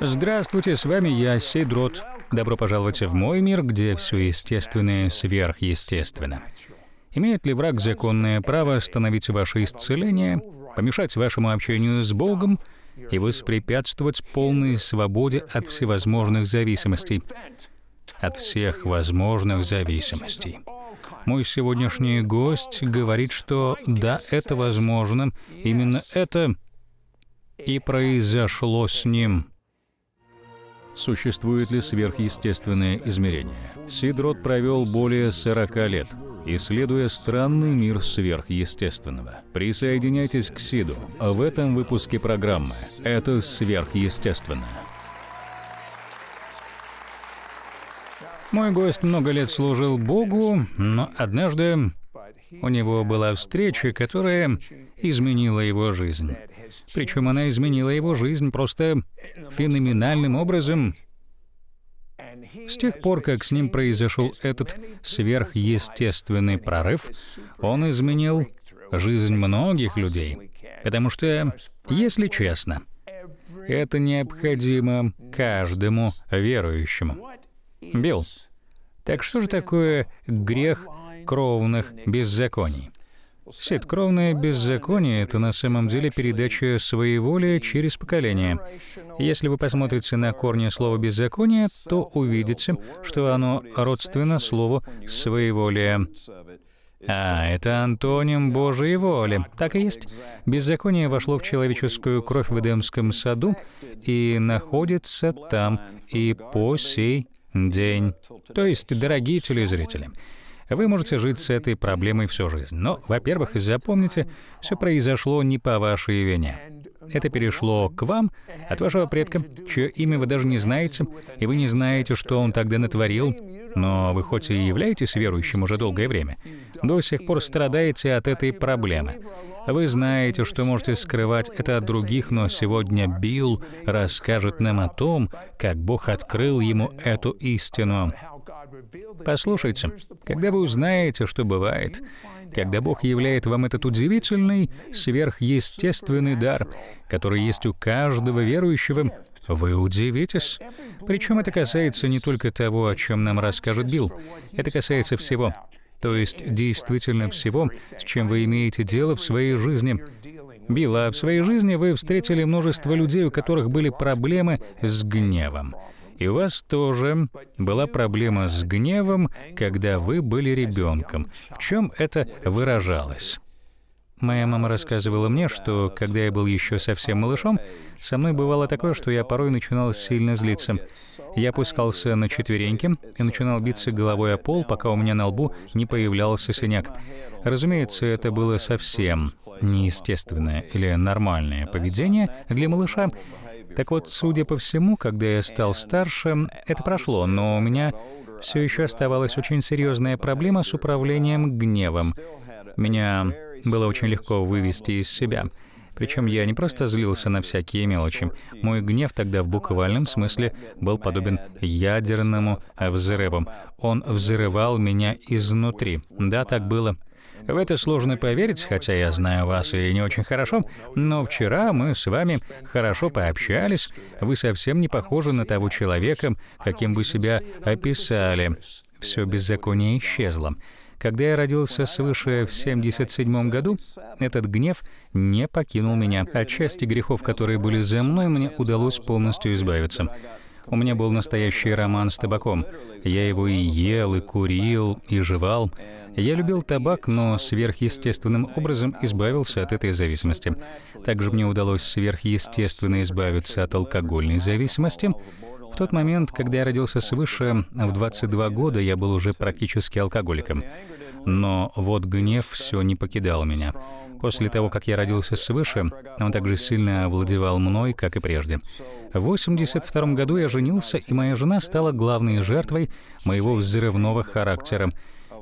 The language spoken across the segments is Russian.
Здравствуйте, с вами я, Сейдрот. Добро пожаловать в мой мир, где все естественное сверхъестественно. Имеет ли враг законное право остановить ваше исцеление, помешать вашему общению с Богом и воспрепятствовать полной свободе от всевозможных зависимостей? От всех возможных зависимостей. Мой сегодняшний гость говорит, что да, это возможно, именно это и произошло с ним существует ли сверхъестественное измерение. Сидрот провел более 40 лет, исследуя странный мир сверхъестественного. Присоединяйтесь к Сиду в этом выпуске программы «Это сверхъестественно». Мой гость много лет служил Богу, но однажды у него была встреча, которая изменила его жизнь. Причем она изменила его жизнь просто феноменальным образом. С тех пор, как с ним произошел этот сверхъестественный прорыв, он изменил жизнь многих людей. Потому что, если честно, это необходимо каждому верующему. Билл, так что же такое грех кровных беззаконий? Сеткровное беззаконие — это на самом деле передача своей воли через поколение. Если вы посмотрите на корни слова «беззаконие», то увидите, что оно родственно слову «своеволие». А, это антоним Божьей воли. Так и есть. Беззаконие вошло в человеческую кровь в Эдемском саду и находится там и по сей день. То есть, дорогие телезрители, вы можете жить с этой проблемой всю жизнь. Но, во-первых, запомните, все произошло не по вашей вине. Это перешло к вам от вашего предка, чье имя вы даже не знаете, и вы не знаете, что он тогда натворил. Но вы хоть и являетесь верующим уже долгое время, до сих пор страдаете от этой проблемы. Вы знаете, что можете скрывать это от других, но сегодня Билл расскажет нам о том, как Бог открыл ему эту истину. Послушайте, когда вы узнаете, что бывает, когда Бог являет вам этот удивительный, сверхъестественный дар, который есть у каждого верующего, вы удивитесь. Причем это касается не только того, о чем нам расскажет Билл, это касается всего то есть действительно всего, с чем вы имеете дело в своей жизни. Билл, а в своей жизни вы встретили множество людей, у которых были проблемы с гневом. И у вас тоже была проблема с гневом, когда вы были ребенком. В чем это выражалось? Моя мама рассказывала мне, что, когда я был еще совсем малышом, со мной бывало такое, что я порой начинал сильно злиться. Я опускался на четвереньки и начинал биться головой о пол, пока у меня на лбу не появлялся синяк. Разумеется, это было совсем неестественное или нормальное поведение для малыша. Так вот, судя по всему, когда я стал старше, это прошло, но у меня все еще оставалась очень серьезная проблема с управлением гневом. Меня было очень легко вывести из себя. Причем я не просто злился на всякие мелочи. Мой гнев тогда в буквальном смысле был подобен ядерному взрыву. Он взрывал меня изнутри. Да, так было. В это сложно поверить, хотя я знаю вас и не очень хорошо, но вчера мы с вами хорошо пообщались. Вы совсем не похожи на того человека, каким вы себя описали. Все беззаконие исчезло. Когда я родился свыше в 77 году, этот гнев не покинул меня. От части грехов, которые были за мной, мне удалось полностью избавиться. У меня был настоящий роман с табаком. Я его и ел, и курил, и жевал. Я любил табак, но сверхъестественным образом избавился от этой зависимости. Также мне удалось сверхъестественно избавиться от алкогольной зависимости — в тот момент, когда я родился свыше, в 22 года я был уже практически алкоголиком. Но вот гнев все не покидал меня. После того, как я родился свыше, он также сильно овладевал мной, как и прежде. В 82 году я женился, и моя жена стала главной жертвой моего взрывного характера.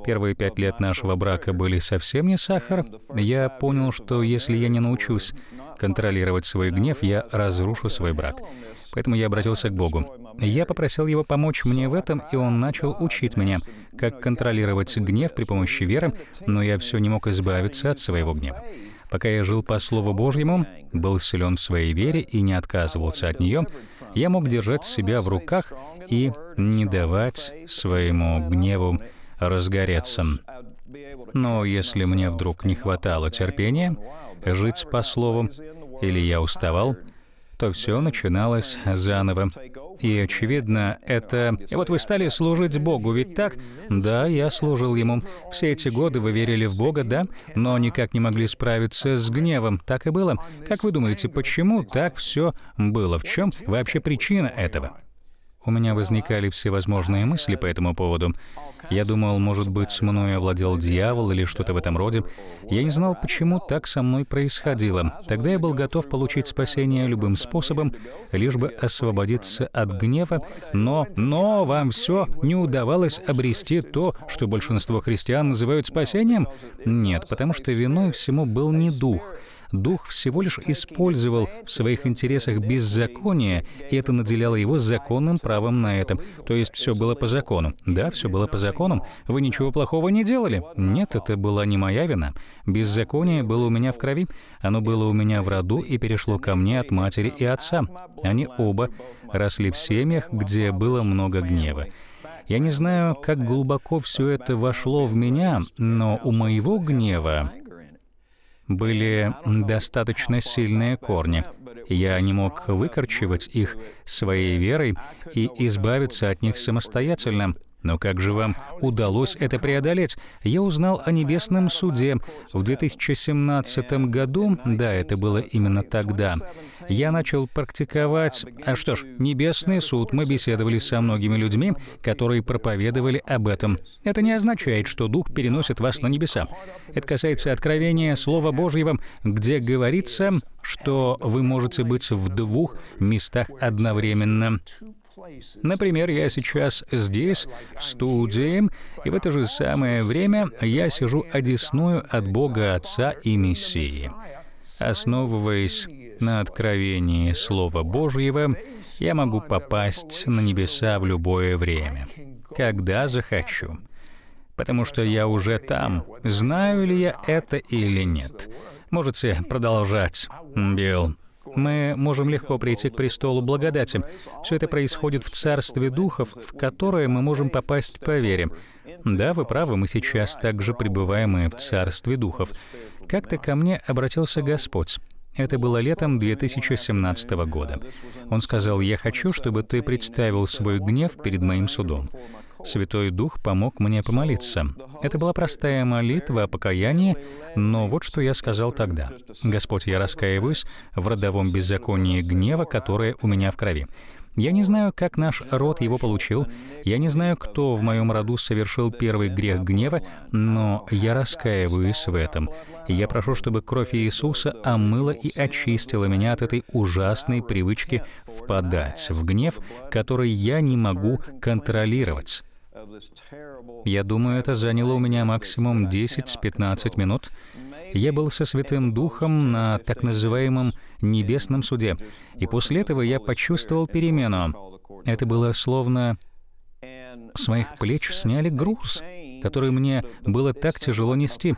Первые пять лет нашего брака были совсем не сахар. Я понял, что если я не научусь контролировать свой гнев, я разрушу свой брак. Поэтому я обратился к Богу. Я попросил Его помочь мне в этом, и Он начал учить меня, как контролировать гнев при помощи веры, но я все не мог избавиться от своего гнева. Пока я жил по Слову Божьему, был силен в своей вере и не отказывался от нее, я мог держать себя в руках и не давать своему гневу разгореться. Но если мне вдруг не хватало терпения, жить по слову, или я уставал, то все начиналось заново. И, очевидно, это... И вот вы стали служить Богу, ведь так? Да, я служил Ему. Все эти годы вы верили в Бога, да? Но никак не могли справиться с гневом. Так и было. Как вы думаете, почему так все было? В чем вообще причина этого? У меня возникали всевозможные мысли по этому поводу. Я думал, может быть, с мной овладел дьявол или что-то в этом роде. Я не знал, почему так со мной происходило. Тогда я был готов получить спасение любым способом, лишь бы освободиться от гнева, но, но вам все не удавалось обрести то, что большинство христиан называют спасением? Нет, потому что виной всему был не дух — Дух всего лишь использовал в своих интересах беззаконие, и это наделяло его законным правом на этом. То есть все было по закону. Да, все было по закону. Вы ничего плохого не делали? Нет, это была не моя вина. Беззаконие было у меня в крови, оно было у меня в роду и перешло ко мне от матери и отца. Они оба росли в семьях, где было много гнева. Я не знаю, как глубоко все это вошло в меня, но у моего гнева были достаточно сильные корни. Я не мог выкорчевать их своей верой и избавиться от них самостоятельно, но как же вам удалось это преодолеть? Я узнал о небесном суде в 2017 году. Да, это было именно тогда. Я начал практиковать... А что ж, небесный суд. Мы беседовали со многими людьми, которые проповедовали об этом. Это не означает, что Дух переносит вас на небеса. Это касается откровения Слова Божьего, где говорится, что вы можете быть в двух местах одновременно. Например, я сейчас здесь, в студии, и в это же самое время я сижу одесную от Бога Отца и Мессии. Основываясь на откровении Слова Божьего, я могу попасть на небеса в любое время, когда захочу, потому что я уже там, знаю ли я это или нет. Можете продолжать, Билл мы можем легко прийти к престолу благодати. Все это происходит в Царстве Духов, в которое мы можем попасть по вере. Да, вы правы, мы сейчас также пребываем и в Царстве Духов. Как-то ко мне обратился Господь. Это было летом 2017 года. Он сказал, «Я хочу, чтобы ты представил свой гнев перед моим судом. Святой Дух помог мне помолиться. Это была простая молитва о покаянии, но вот что я сказал тогда. «Господь, я раскаиваюсь в родовом беззаконии гнева, которое у меня в крови. Я не знаю, как наш род его получил, я не знаю, кто в моем роду совершил первый грех гнева, но я раскаиваюсь в этом. Я прошу, чтобы кровь Иисуса омыла и очистила меня от этой ужасной привычки впадать в гнев, который я не могу контролировать. Я думаю, это заняло у меня максимум 10-15 минут. Я был со Святым Духом на так называемом «небесном суде», и после этого я почувствовал перемену. Это было словно с моих плеч сняли груз, который мне было так тяжело нести.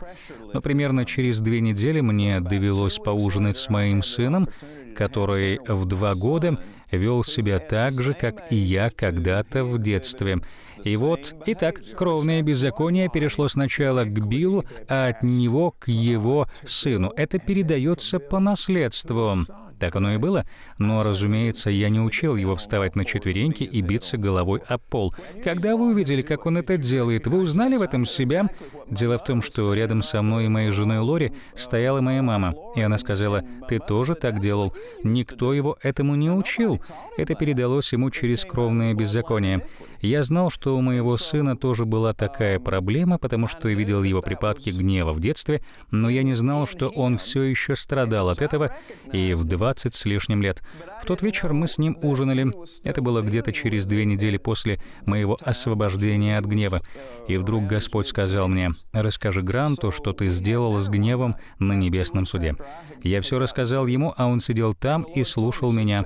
Но примерно через две недели мне довелось поужинать с моим сыном, который в два года вел себя так же, как и я когда-то в детстве — и вот, итак, кровное беззаконие перешло сначала к Биллу, а от него к его сыну. Это передается по наследству. Так оно и было. Но, разумеется, я не учил его вставать на четвереньки и биться головой о пол. Когда вы увидели, как он это делает, вы узнали в этом себя? Дело в том, что рядом со мной и моей женой Лори стояла моя мама, и она сказала, «Ты тоже так делал». Никто его этому не учил. Это передалось ему через кровное беззаконие. Я знал, что у моего сына тоже была такая проблема, потому что я видел его припадки гнева в детстве, но я не знал, что он все еще страдал от этого и в 20 с лишним лет. В тот вечер мы с ним ужинали. Это было где-то через две недели после моего освобождения от гнева. И вдруг Господь сказал мне, «Расскажи Гранту, что ты сделал с гневом на небесном суде». Я все рассказал ему, а он сидел там и слушал меня.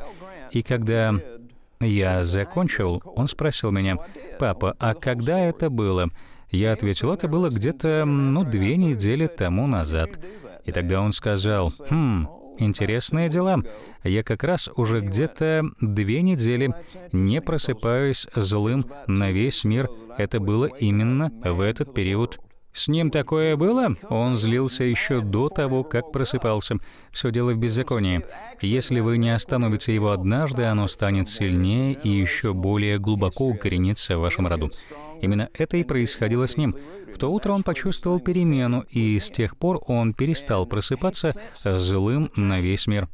И когда я закончил, он спросил меня, «Папа, а когда это было?» Я ответил, это было где-то, ну, две недели тому назад. И тогда он сказал, «Хм, интересные дела. Я как раз уже где-то две недели не просыпаюсь злым на весь мир. Это было именно в этот период с ним такое было? Он злился еще до того, как просыпался. Все дело в беззаконии. Если вы не остановите его однажды, оно станет сильнее и еще более глубоко укоренится в вашем роду. Именно это и происходило с ним. В то утро он почувствовал перемену, и с тех пор он перестал просыпаться злым на весь мир.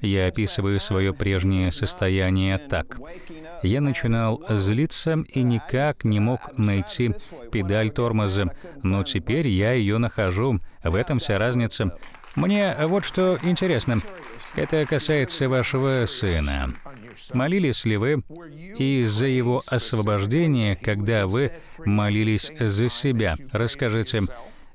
Я описываю свое прежнее состояние так. Я начинал злиться и никак не мог найти педаль тормоза, но теперь я ее нахожу. В этом вся разница. Мне вот что интересно. Это касается вашего сына. Молились ли вы и за его освобождение, когда вы молились за себя? Расскажите,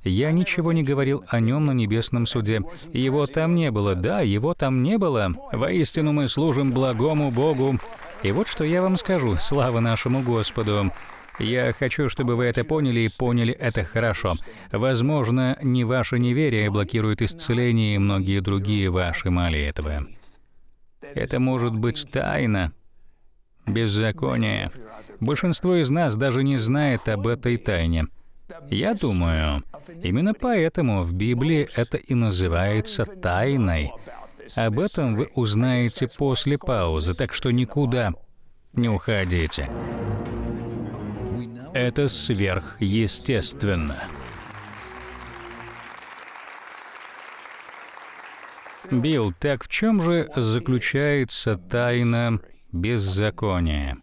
я ничего не говорил о нем на небесном суде. Его там не было, да, его там не было. Воистину мы служим благому Богу. И вот что я вам скажу, слава нашему Господу. Я хочу, чтобы вы это поняли и поняли это хорошо. Возможно, не ваше неверие блокирует исцеление и многие другие ваши этого. Это может быть тайна, беззаконие. Большинство из нас даже не знает об этой тайне. Я думаю, именно поэтому в Библии это и называется тайной. Об этом вы узнаете после паузы, так что никуда не уходите. Это сверхъестественно. Билл, так в чем же заключается тайна беззакония?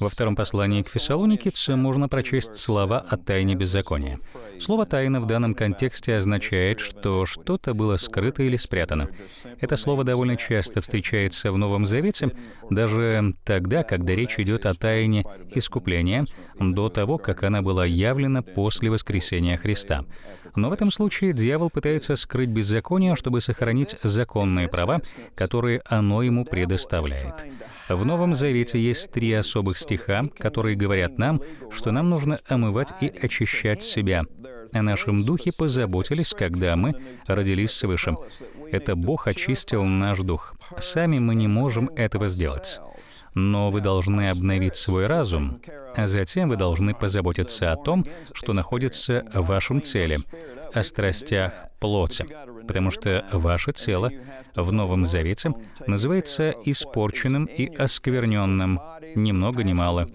Во втором послании к фессалоникийцам можно прочесть слова о тайне беззакония. Слово «тайна» в данном контексте означает, что что-то было скрыто или спрятано. Это слово довольно часто встречается в Новом Завете, даже тогда, когда речь идет о тайне искупления, до того, как она была явлена после воскресения Христа. Но в этом случае дьявол пытается скрыть беззаконие, чтобы сохранить законные права, которые оно ему предоставляет. В Новом Завете есть три особых стиха, которые говорят нам, что нам нужно омывать и очищать себя. О нашем духе позаботились, когда мы родились свыше. Это Бог очистил наш дух. Сами мы не можем этого сделать но вы должны обновить свой разум, а затем вы должны позаботиться о том, что находится в вашем теле, о страстях плоти, потому что ваше тело в Новом Завете называется испорченным и оскверненным, ни много ни мало.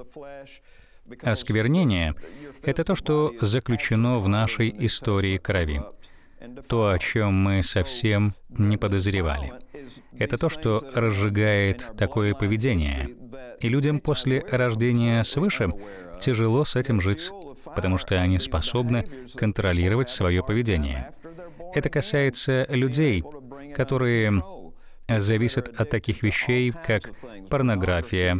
Осквернение — это то, что заключено в нашей истории крови, то, о чем мы совсем не подозревали — это то, что разжигает такое поведение. И людям после рождения свыше тяжело с этим жить, потому что они способны контролировать свое поведение. Это касается людей, которые зависят от таких вещей, как порнография,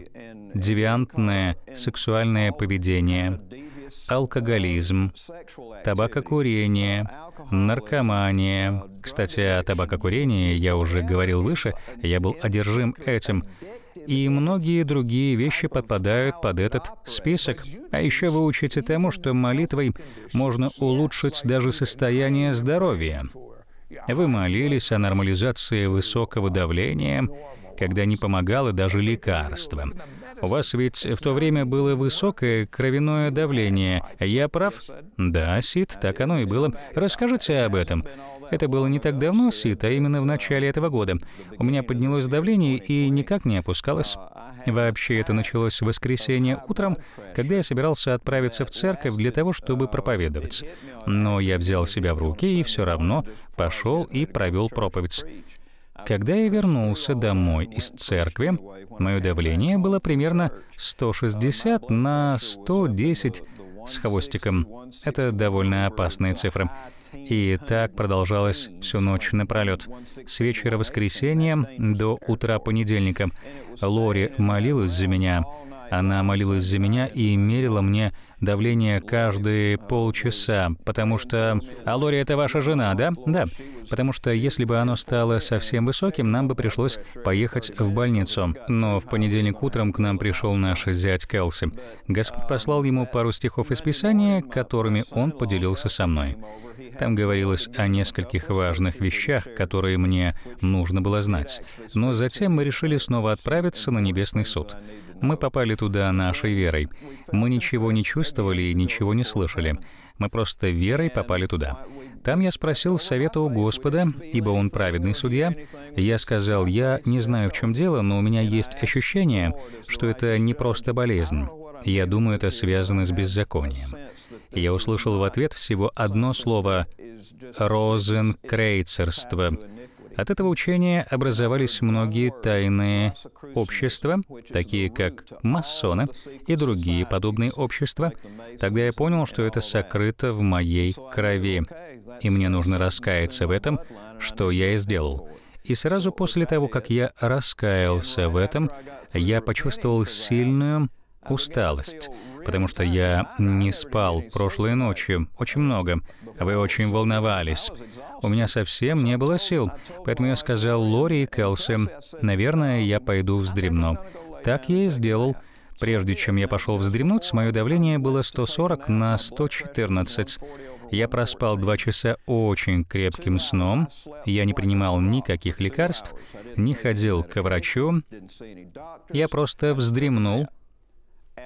девиантное сексуальное поведение, алкоголизм, табакокурение, наркомания. Кстати, о табакокурении я уже говорил выше, я был одержим этим. И многие другие вещи подпадают под этот список. А еще вы учите тому, что молитвой можно улучшить даже состояние здоровья. Вы молились о нормализации высокого давления, когда не помогало даже лекарство. У вас ведь в то время было высокое кровяное давление. Я прав? Да, Сид, так оно и было. Расскажите об этом. Это было не так давно, Сид, а именно в начале этого года. У меня поднялось давление и никак не опускалось. Вообще, это началось в воскресенье утром, когда я собирался отправиться в церковь для того, чтобы проповедовать. Но я взял себя в руки и все равно пошел и провел проповедь. Когда я вернулся домой из церкви, мое давление было примерно 160 на 110 с хвостиком. Это довольно опасные цифры. И так продолжалось всю ночь напролет. С вечера воскресенья до утра понедельника. Лори молилась за меня. Она молилась за меня и мерила мне давление каждые полчаса, потому что... А Лори — это ваша жена, да? Да. Потому что если бы оно стало совсем высоким, нам бы пришлось поехать в больницу. Но в понедельник утром к нам пришел наш зять Келси. Господь послал ему пару стихов из Писания, которыми он поделился со мной. Там говорилось о нескольких важных вещах, которые мне нужно было знать. Но затем мы решили снова отправиться на Небесный суд. Мы попали туда нашей верой. Мы ничего не чувствовали и ничего не слышали. Мы просто верой попали туда. Там я спросил совета у Господа, ибо Он праведный судья. Я сказал, я не знаю, в чем дело, но у меня есть ощущение, что это не просто болезнь. Я думаю, это связано с беззаконием. Я услышал в ответ всего одно слово «розенкрейцерство», от этого учения образовались многие тайные общества, такие как масоны и другие подобные общества. Тогда я понял, что это сокрыто в моей крови, и мне нужно раскаяться в этом, что я и сделал. И сразу после того, как я раскаялся в этом, я почувствовал сильную усталость, потому что я не спал прошлой ночью очень много. Вы очень волновались. У меня совсем не было сил, поэтому я сказал Лори и Келси, «Наверное, я пойду вздремну». Так я и сделал. Прежде чем я пошел вздремнуть, мое давление было 140 на 114. Я проспал два часа очень крепким сном, я не принимал никаких лекарств, не ходил к врачу, я просто вздремнул,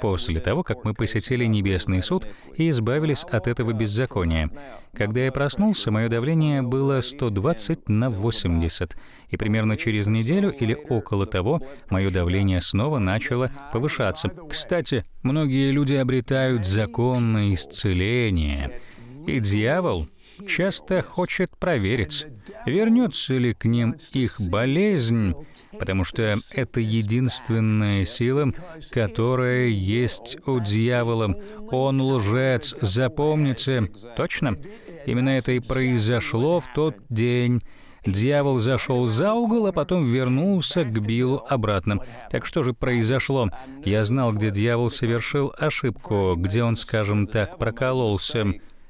после того, как мы посетили Небесный суд и избавились от этого беззакония. Когда я проснулся, мое давление было 120 на 80, и примерно через неделю или около того мое давление снова начало повышаться. Кстати, многие люди обретают законное исцеление, и дьявол часто хочет проверить, вернется ли к ним их болезнь, потому что это единственная сила, которая есть у дьявола. Он лжец, запомните. Точно? Именно это и произошло в тот день. Дьявол зашел за угол, а потом вернулся к Биллу обратно. Так что же произошло? Я знал, где дьявол совершил ошибку, где он, скажем так, прокололся.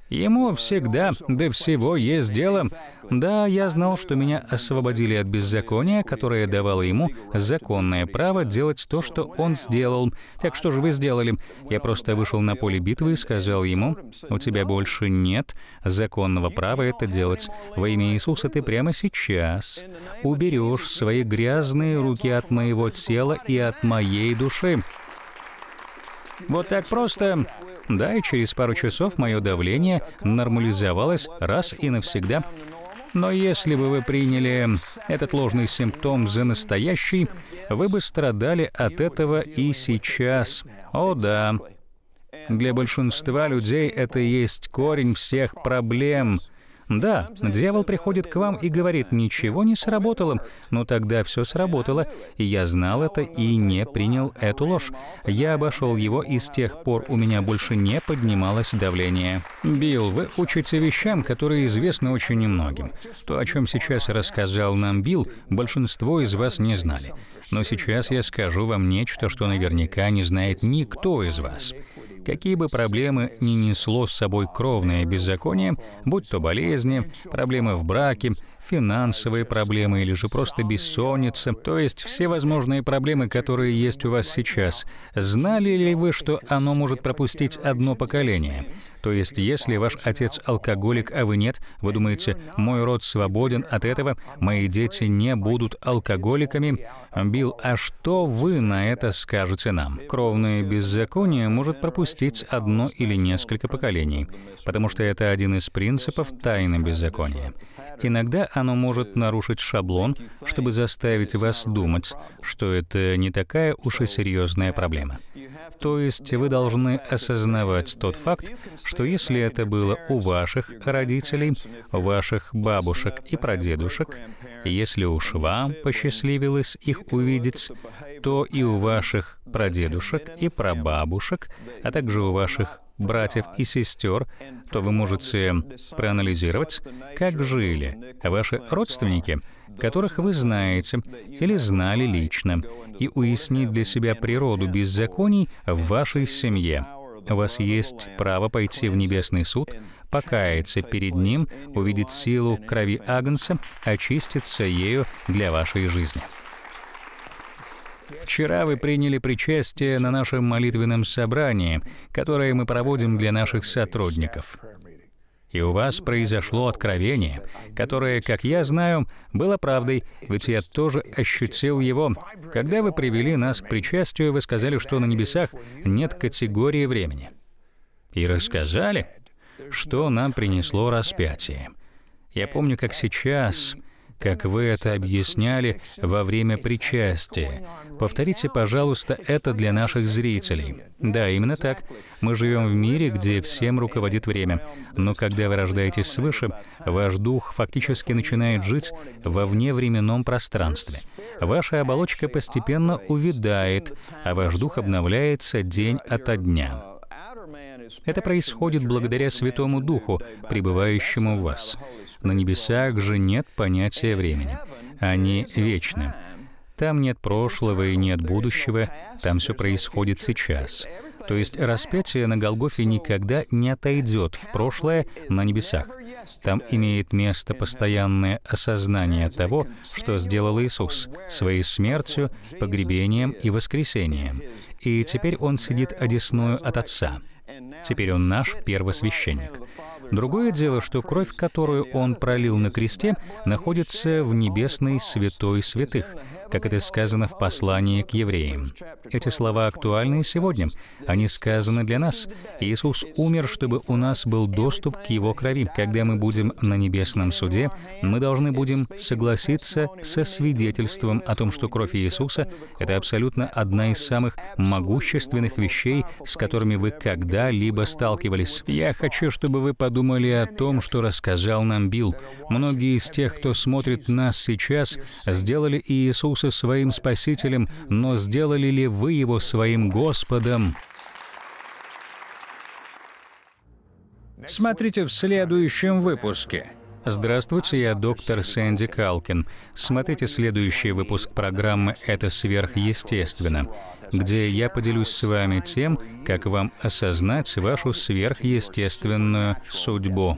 Ему всегда до всего есть дело. Да, я знал, что меня освободили от беззакония, которое давало ему законное право делать то, что он сделал. Так что же вы сделали? Я просто вышел на поле битвы и сказал ему, «У тебя больше нет законного права это делать. Во имя Иисуса ты прямо сейчас уберешь свои грязные руки от моего тела и от моей души». Вот так просто да, и через пару часов мое давление нормализовалось раз и навсегда. Но если бы вы приняли этот ложный симптом за настоящий, вы бы страдали от этого и сейчас. О да. Для большинства людей это и есть корень всех проблем — да, дьявол приходит к вам и говорит, ничего не сработало, но тогда все сработало, и я знал это и не принял эту ложь. Я обошел его, и с тех пор у меня больше не поднималось давление. Билл, вы учите вещам, которые известны очень немногим. То, о чем сейчас рассказал нам Билл, большинство из вас не знали. Но сейчас я скажу вам нечто, что наверняка не знает никто из вас. Какие бы проблемы ни несло с собой кровное беззаконие, будь то болезни, проблемы в браке, финансовые проблемы или же просто бессонница, то есть все возможные проблемы, которые есть у вас сейчас. Знали ли вы, что оно может пропустить одно поколение? То есть если ваш отец алкоголик, а вы нет, вы думаете, мой род свободен от этого, мои дети не будут алкоголиками? Билл, а что вы на это скажете нам? Кровное беззаконие может пропустить одно или несколько поколений, потому что это один из принципов тайны беззакония. Иногда оно может нарушить шаблон, чтобы заставить вас думать, что это не такая уж и серьезная проблема. То есть вы должны осознавать тот факт, что если это было у ваших родителей, ваших бабушек и прадедушек, если уж вам посчастливилось их увидеть, то и у ваших прадедушек и прабабушек, а также у ваших братьев и сестер, то вы можете проанализировать, как жили ваши родственники, которых вы знаете или знали лично, и уяснить для себя природу беззаконий в вашей семье. У вас есть право пойти в небесный суд, покаяться перед Ним, увидеть силу крови Агнца, очиститься ею для вашей жизни. Вчера вы приняли причастие на нашем молитвенном собрании, которое мы проводим для наших сотрудников. И у вас произошло откровение, которое, как я знаю, было правдой, ведь я тоже ощутил его. Когда вы привели нас к причастию, вы сказали, что на небесах нет категории времени. И рассказали, что нам принесло распятие. Я помню, как сейчас как вы это объясняли во время причастия. Повторите, пожалуйста, это для наших зрителей. Да, именно так. Мы живем в мире, где всем руководит время. Но когда вы рождаетесь свыше, ваш дух фактически начинает жить во вневременном пространстве. Ваша оболочка постепенно увядает, а ваш дух обновляется день ото дня. Это происходит благодаря Святому Духу, пребывающему в вас. На небесах же нет понятия времени. Они вечны. Там нет прошлого и нет будущего, там все происходит сейчас. То есть распятие на Голгофе никогда не отойдет в прошлое на небесах. Там имеет место постоянное осознание того, что сделал Иисус своей смертью, погребением и воскресением. И теперь Он сидит одесную от Отца — Теперь он наш первосвященник. Другое дело, что кровь, которую он пролил на кресте, находится в небесной святой святых — как это сказано в послании к евреям. Эти слова актуальны и сегодня. Они сказаны для нас. Иисус умер, чтобы у нас был доступ к Его крови. Когда мы будем на небесном суде, мы должны будем согласиться со свидетельством о том, что кровь Иисуса — это абсолютно одна из самых могущественных вещей, с которыми вы когда-либо сталкивались. Я хочу, чтобы вы подумали о том, что рассказал нам Билл. Многие из тех, кто смотрит нас сейчас, сделали Иисуса Иисуса своим Спасителем, но сделали ли вы Его своим Господом? Смотрите в следующем выпуске. Здравствуйте, я доктор Сэнди Калкин. Смотрите следующий выпуск программы «Это сверхъестественно», где я поделюсь с вами тем, как вам осознать вашу сверхъестественную судьбу.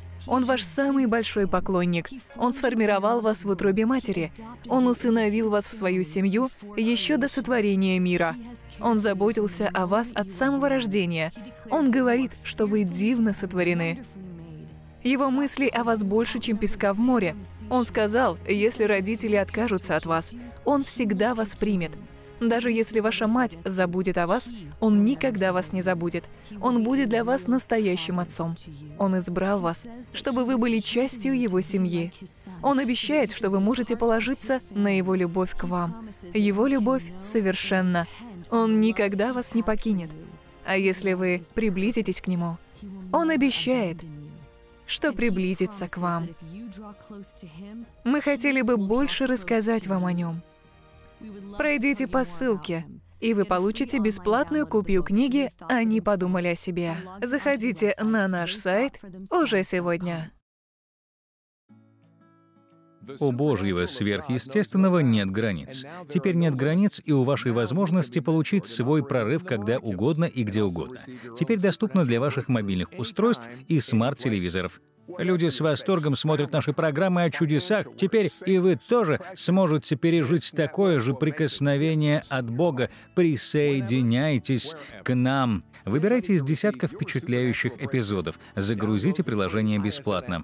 Он ваш самый большой поклонник. Он сформировал вас в утробе матери. Он усыновил вас в свою семью еще до сотворения мира. Он заботился о вас от самого рождения. Он говорит, что вы дивно сотворены. Его мысли о вас больше, чем песка в море. Он сказал, если родители откажутся от вас, он всегда вас примет. Даже если ваша мать забудет о вас, Он никогда вас не забудет. Он будет для вас настоящим отцом. Он избрал вас, чтобы вы были частью Его семьи. Он обещает, что вы можете положиться на Его любовь к вам. Его любовь совершенна. Он никогда вас не покинет. А если вы приблизитесь к Нему, Он обещает, что приблизится к вам. Мы хотели бы больше рассказать вам о Нем. Пройдите по ссылке, и вы получите бесплатную копию книги «Они подумали о себе». Заходите на наш сайт уже сегодня. У Божьего сверхъестественного нет границ. Теперь нет границ и у вашей возможности получить свой прорыв когда угодно и где угодно. Теперь доступно для ваших мобильных устройств и смарт-телевизоров. Люди с восторгом смотрят наши программы о чудесах. Теперь и вы тоже сможете пережить такое же прикосновение от Бога. Присоединяйтесь к нам. Выбирайте из десятков впечатляющих эпизодов. Загрузите приложение бесплатно.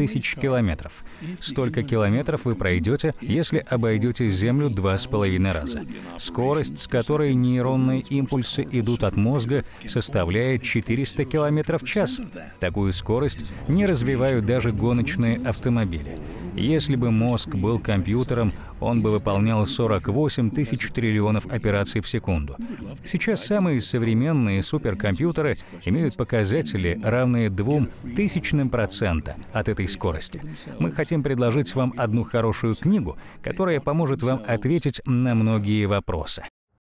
тысяч километров. Столько километров вы пройдете, если обойдете Землю два с половиной раза. Скорость, с которой нейронные импульсы идут от мозга, составляет 400 километров в час. Такую скорость не развивают даже гоночные автомобили. Если бы мозг был компьютером, он бы выполнял 48 тысяч триллионов операций в секунду. Сейчас самые современные суперкомпьютеры имеют показатели, равные двум тысячным процента от этой скорости. Мы хотим предложить вам одну хорошую книгу, которая поможет вам ответить на многие вопросы.